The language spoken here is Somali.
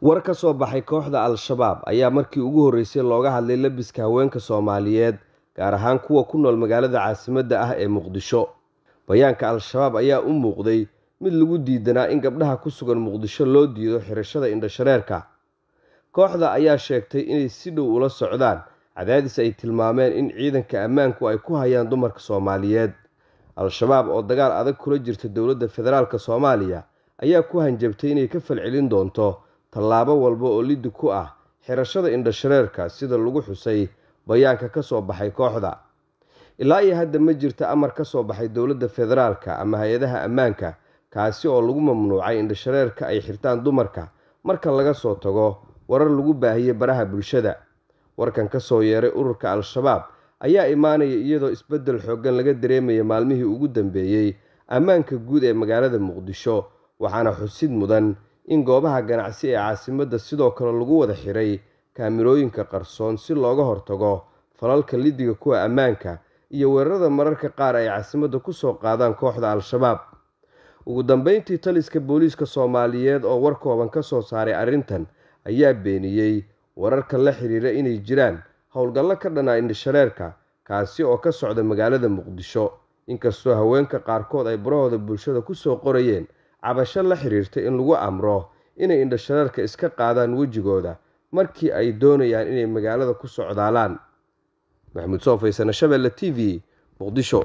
war ka soo baxay kooxda al-shabaab ayaa markii ugu horreysay looga hadlay labiska haweenka soomaaliyeed gaar ahaan kuwa ku nool magaalada caasimadda ah ee muqdisho bayaanka al-shabaab ayaa u muuqday mid lagu diidanaa in gabdhaha ku sugan muqdisho loo diido xirashada indhashareerka kooxda ayaa sheegtay inay si dhow ula socdaan cadaadis ay tilmaameen in ciidanka ammaanku ay ku hayaan dumarka soomaaliyeed al-shabaab oo dagaal adag kula jirta dowladda federaalk soomaaliya ayaa ku hanjabtay inay ka falcelin doonto tallaabo walba oo liddi ku ah xirashada indhashareerka sida lagu xusay bayaanka ka soo baxay kooxda ilaa iyo hadda ma jirta amar ka soo baxay dowladda federaalka ama hay-adaha ammaanka kaasi oo lagu mamnuucay indhashareerka ay xirtaan dumarka marka laga soo tago warar lagu baahiyey baraha bulshada warkan ka soo yeeray ururka al-shabaab ayaa imaanaya iyadoo isbeddel xooggan laga dareemaya maalmihii ugu dambeeyey ammaanka guud ee magaalada muqdisho waxaana xusid mudan in goobaha ganacsi ee caasimadda sidoo kale lagu wada xiray kaamirooyinka qarsoon si looga hortago falalka lidiga kuwa ammaanka iyo weerarada mararka qaar ay caasimadda ku soo qaadaan kooxda al-shabaab ugu dambeyntii taliska booliiska soomaaliyeed oo war kooban ka soo saaray arrintan ayaa beeniyey wararka la xiriira inay jiraan howlgallo ka dhanaa indhishareerka kaasi oo ka socda magaalada muqdisho inkastoo haweenka qaarkood ay barahooda bulshada ku soo qorayeen cabasho la xiriirtay in lagu amro inay indhashareerka iska qaadaan wejigooda markii ay doonayaan inay magaalada ku socdaalaan maxamuud soo faysana shabeelle t v muqdisho